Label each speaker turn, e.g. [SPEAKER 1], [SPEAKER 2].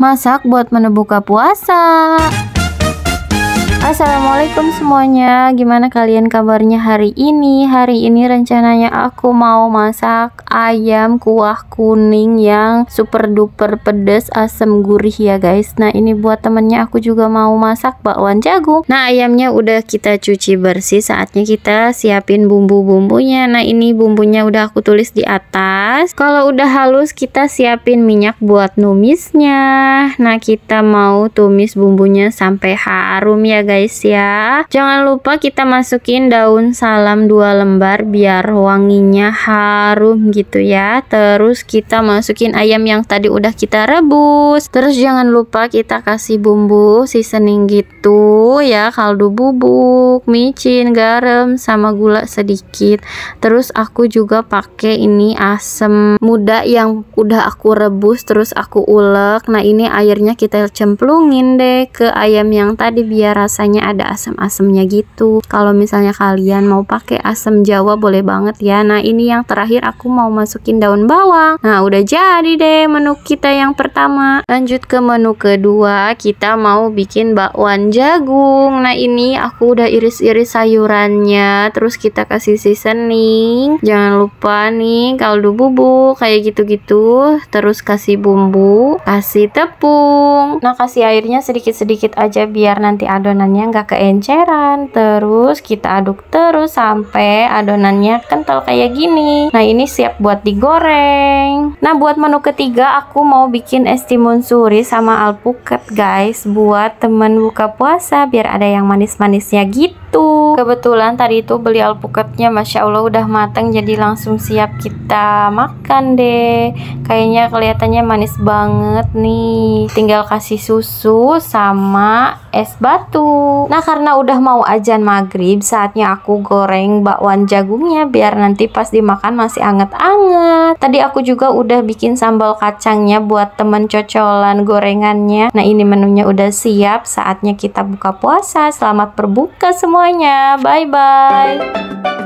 [SPEAKER 1] masak buat menebuka puasa. Assalamualaikum semuanya Gimana kalian kabarnya hari ini? Hari ini rencananya aku mau masak ayam kuah kuning yang super duper pedes asam gurih ya guys Nah ini buat temennya aku juga mau masak bakwan jagung Nah ayamnya udah kita cuci bersih Saatnya kita siapin bumbu-bumbunya Nah ini bumbunya udah aku tulis di atas Kalau udah halus kita siapin minyak buat numisnya Nah kita mau tumis bumbunya sampai harum ya guys guys ya. Jangan lupa kita masukin daun salam dua lembar biar wanginya harum gitu ya. Terus kita masukin ayam yang tadi udah kita rebus. Terus jangan lupa kita kasih bumbu seasoning gitu ya, kaldu bubuk, micin, garam sama gula sedikit. Terus aku juga pakai ini asem muda yang udah aku rebus terus aku ulek. Nah, ini airnya kita cemplungin deh ke ayam yang tadi biar rasanya rasanya ada asam-asamnya gitu kalau misalnya kalian mau pakai asam jawa boleh banget ya nah ini yang terakhir aku mau masukin daun bawang nah udah jadi deh menu kita yang pertama lanjut ke menu kedua kita mau bikin bakwan jagung nah ini aku udah iris-iris sayurannya terus kita kasih seasoning jangan lupa nih kaldu bubuk kayak gitu-gitu terus kasih bumbu kasih tepung nah kasih airnya sedikit-sedikit aja biar nanti adonan adonannya nggak keenceran terus kita aduk terus sampai adonannya kental kayak gini nah ini siap buat digoreng nah buat menu ketiga aku mau bikin es timun suri sama alpukat guys buat temen buka puasa biar ada yang manis-manisnya gitu kebetulan tadi itu beli alpukatnya Masya Allah udah matang jadi langsung siap kita makan deh kayaknya kelihatannya manis banget nih tinggal kasih susu sama es batu. Nah karena udah mau ajan maghrib saatnya aku goreng bakwan jagungnya biar nanti pas dimakan masih anget-anget. Tadi aku juga udah bikin sambal kacangnya buat temen cocolan gorengannya. Nah ini menunya udah siap saatnya kita buka puasa. Selamat berbuka semuanya. Bye bye.